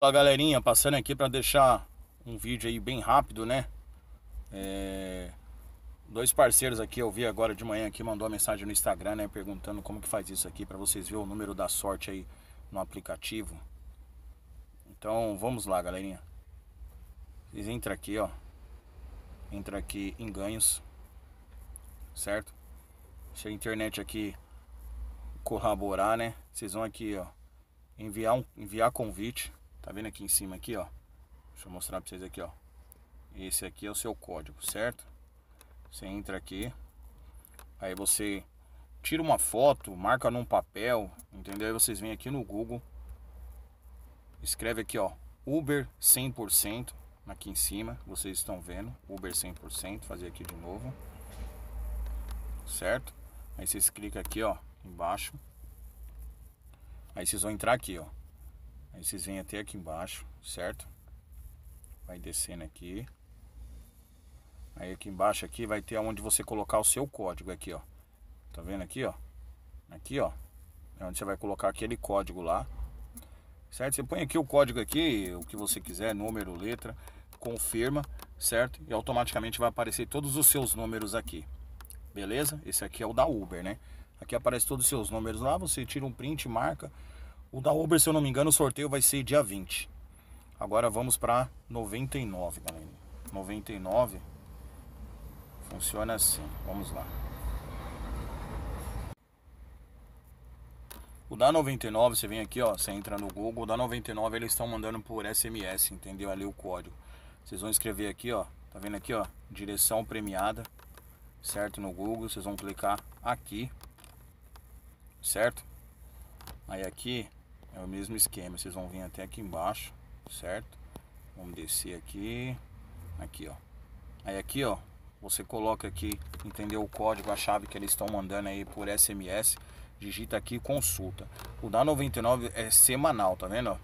Fala galerinha, passando aqui para deixar um vídeo aí bem rápido, né? É... Dois parceiros aqui, eu vi agora de manhã aqui, mandou uma mensagem no Instagram, né? Perguntando como que faz isso aqui, para vocês verem o número da sorte aí no aplicativo. Então, vamos lá galerinha. Vocês entram aqui, ó. Entra aqui em ganhos, certo? Deixa a internet aqui corroborar, né? Vocês vão aqui, ó. Enviar, um, enviar convite Tá vendo aqui em cima aqui, ó? Deixa eu mostrar pra vocês aqui, ó. Esse aqui é o seu código, certo? Você entra aqui. Aí você tira uma foto, marca num papel, entendeu? Aí vocês vêm aqui no Google. Escreve aqui, ó. Uber 100%. Aqui em cima, vocês estão vendo. Uber 100%. Fazer aqui de novo. Certo? Aí vocês clicam aqui, ó. Embaixo. Aí vocês vão entrar aqui, ó. Aí vocês vêm até aqui embaixo, certo? Vai descendo aqui. Aí aqui embaixo aqui vai ter onde você colocar o seu código aqui, ó. Tá vendo aqui, ó? Aqui, ó. É onde você vai colocar aquele código lá. Certo? Você põe aqui o código aqui, o que você quiser, número, letra, confirma, certo? E automaticamente vai aparecer todos os seus números aqui. Beleza? Esse aqui é o da Uber, né? Aqui aparece todos os seus números lá, você tira um print, marca o da Uber, se eu não me engano, o sorteio vai ser dia 20. Agora vamos para 99, galera. 99 funciona assim. Vamos lá. O da 99, você vem aqui, ó, você entra no Google, o da 99 eles estão mandando por SMS, entendeu? Ali o código. Vocês vão escrever aqui, ó, tá vendo aqui, ó, direção premiada, certo? No Google, vocês vão clicar aqui, certo? Aí aqui é o mesmo esquema, vocês vão vir até aqui embaixo, certo? Vamos descer aqui, aqui ó. Aí aqui ó, você coloca aqui, entendeu? O código, a chave que eles estão mandando aí por SMS, digita aqui consulta. O da 99 é semanal, tá vendo?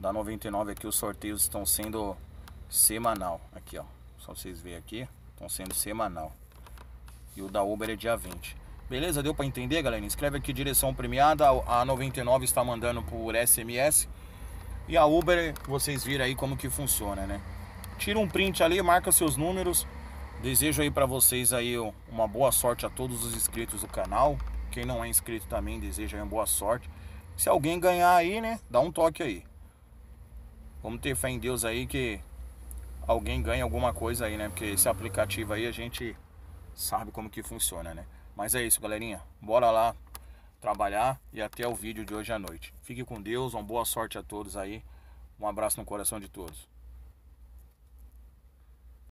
Da 99 aqui os sorteios estão sendo semanal, aqui ó. Só vocês verem aqui, estão sendo semanal. E o da Uber é dia 20. Beleza? Deu para entender, galera? Escreve aqui direção premiada. A 99 está mandando por SMS. E a Uber, vocês viram aí como que funciona, né? Tira um print ali, marca seus números. Desejo aí para vocês aí uma boa sorte a todos os inscritos do canal. Quem não é inscrito também, desejo aí uma boa sorte. Se alguém ganhar aí, né, dá um toque aí. Vamos ter fé em Deus aí que alguém ganha alguma coisa aí, né? Porque esse aplicativo aí a gente sabe como que funciona, né? Mas é isso, galerinha. Bora lá trabalhar e até o vídeo de hoje à noite. Fique com Deus, uma boa sorte a todos aí. Um abraço no coração de todos.